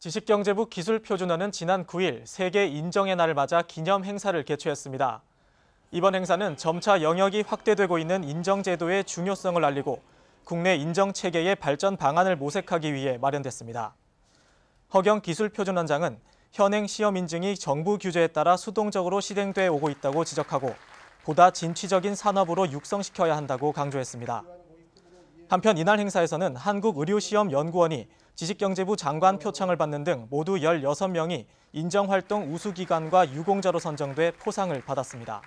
지식경제부 기술표준화는 지난 9일 세계 인정의 날을 맞아 기념 행사를 개최했습니다. 이번 행사는 점차 영역이 확대되고 있는 인정제도의 중요성을 알리고 국내 인정체계의 발전 방안을 모색하기 위해 마련됐습니다. 허경 기술표준원장은 현행 시험 인증이 정부 규제에 따라 수동적으로 실행돼 오고 있다고 지적하고 보다 진취적인 산업으로 육성시켜야 한다고 강조했습니다. 한편 이날 행사에서는 한국의료시험연구원이 지식경제부 장관 표창을 받는 등 모두 16명이 인정활동 우수기관과 유공자로 선정돼 포상을 받았습니다.